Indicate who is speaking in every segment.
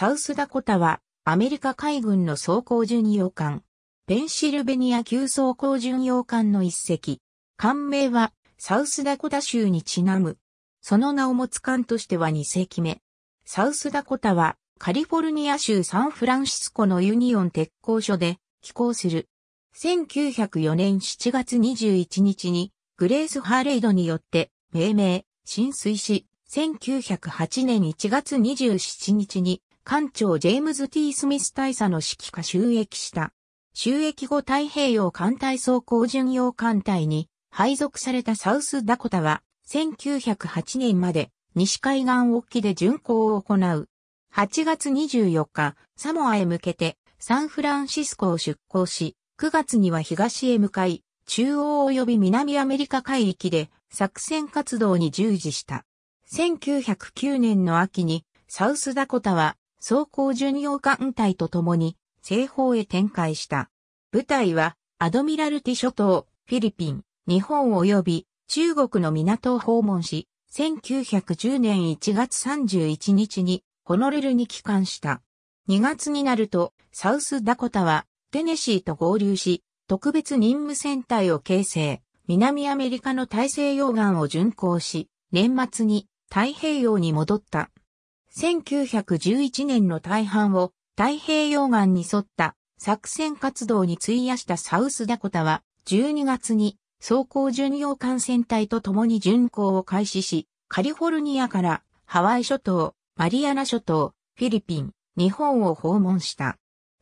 Speaker 1: サウスダコタは、アメリカ海軍の装甲巡洋艦、ペンシルベニア級装甲巡洋艦の一隻。艦名は、サウスダコタ州にちなむ。その名を持つ艦としては2隻目。サウスダコタは、カリフォルニア州サンフランシスコのユニオン鉄工所で寄港する。1904年7月21日にグレース・ハーレイドによって命名、浸水し、1908年1月27日に艦長ジェームズ・ T・ スミス大佐の指揮下収益した。収益後太平洋艦隊装甲巡洋艦隊に配属されたサウスダコタは、1908年まで西海岸沖で巡航を行う。8月24日、サモアへ向けてサンフランシスコを出港し、9月には東へ向かい、中央及び南アメリカ海域で作戦活動に従事した。1909年の秋にサウスダコタは装甲巡洋艦隊と共に西方へ展開した。部隊はアドミラルティ諸島、フィリピン、日本及び中国の港を訪問し、1910年1月31日にホノルルに帰還した。2月になるとサウスダコタはテネシーと合流し、特別任務戦隊を形成、南アメリカの大西洋岸を巡航し、年末に太平洋に戻った。1911年の大半を太平洋岸に沿った作戦活動に費やしたサウスダコタは12月に装甲巡洋艦船隊と共に巡航を開始し、カリフォルニアからハワイ諸島、マリアナ諸島、フィリピン、日本を訪問した。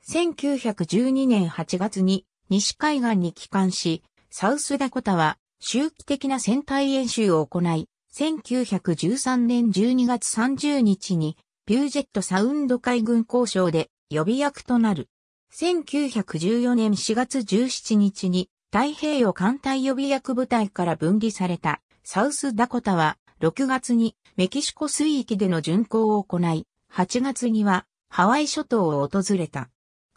Speaker 1: 1912年8月に西海岸に帰還し、サウスダコタは周期的な戦隊演習を行い、1913年12月30日に、ピュージェットサウンド海軍交渉で予備役となる。1914年4月17日に、太平洋艦隊予備役部隊から分離されたサウスダコタは6月にメキシコ水域での巡航を行い、8月にはハワイ諸島を訪れた。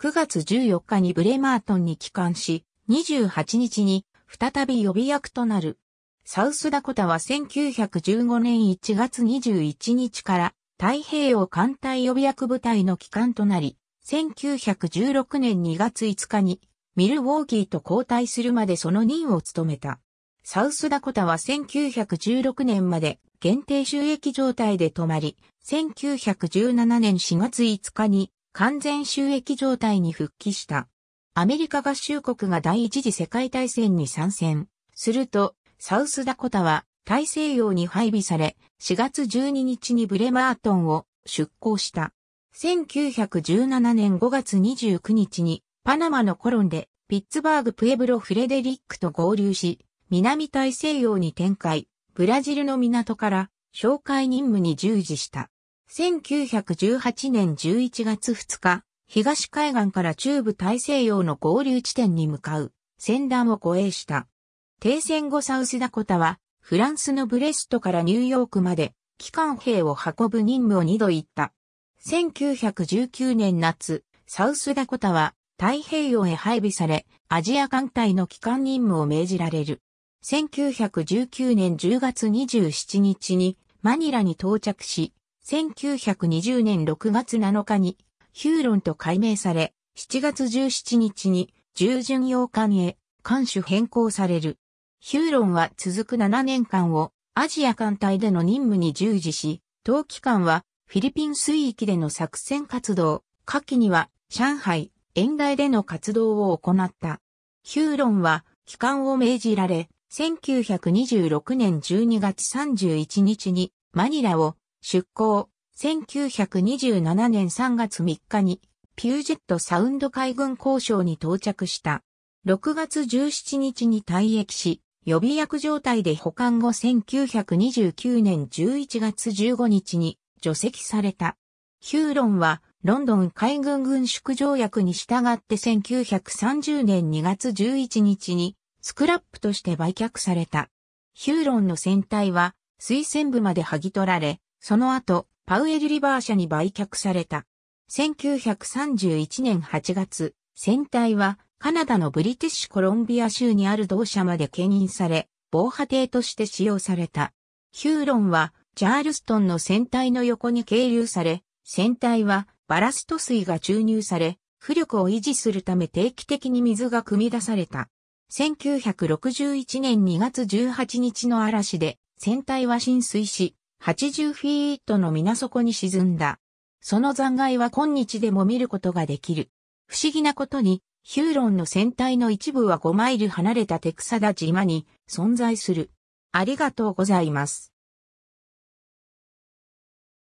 Speaker 1: 9月14日にブレマートンに帰還し、28日に再び予備役となるサウスダコタは1915年1月21日から太平洋艦隊予備役部隊の機関となり、1916年2月5日にミルウォーキーと交代するまでその任を務めた。サウスダコタは1916年まで限定収益状態で止まり、1917年4月5日に完全収益状態に復帰した。アメリカ合衆国が第一次世界大戦に参戦するとサウスダコタは大西洋に配備され、4月12日にブレマートンを出港した。1917年5月29日にパナマのコロンでピッツバーグ・プエブロ・フレデリックと合流し、南大西洋に展開、ブラジルの港から紹介任務に従事した。1918年11月2日、東海岸から中部大西洋の合流地点に向かう、船団を護衛した。停戦後サウスダコタは、フランスのブレストからニューヨークまで、機関兵を運ぶ任務を2度行った。1919年夏、サウスダコタは太平洋へ配備され、アジア艦隊の機関任務を命じられる。1919年10月27日にマニラに到着し、1920年6月7日にヒューロンと改名され、7月17日に従順洋艦へ艦首変更される。ヒューロンは続く7年間をアジア艦隊での任務に従事し、当期間はフィリピン水域での作戦活動、下季には上海、遠大での活動を行った。ヒューロンは帰還を命じられ、1926年12月31日にマニラを出港、1927年3月3日にピュージェットサウンド海軍交渉に到着した。6月17日に退役し、予備役状態で保管後1929年11月15日に除籍された。ヒューロンはロンドン海軍軍縮条約に従って1930年2月11日にスクラップとして売却された。ヒューロンの船体は推薦部まで剥ぎ取られ、その後パウエルリバー社に売却された。1931年8月、船体はカナダのブリティッシュコロンビア州にある同社まで牽引され、防波堤として使用された。ヒューロンは、チャールストンの船体の横に係留され、船体はバラスト水が注入され、浮力を維持するため定期的に水が汲み出された。1961年2月18日の嵐で、船体は浸水し、80フィートの水底に沈んだ。その残骸は今日でも見ることができる。不思議なことに、ヒューロンの船体の一部は5マイル離れたテクサダ島に存在する。ありがとうございます。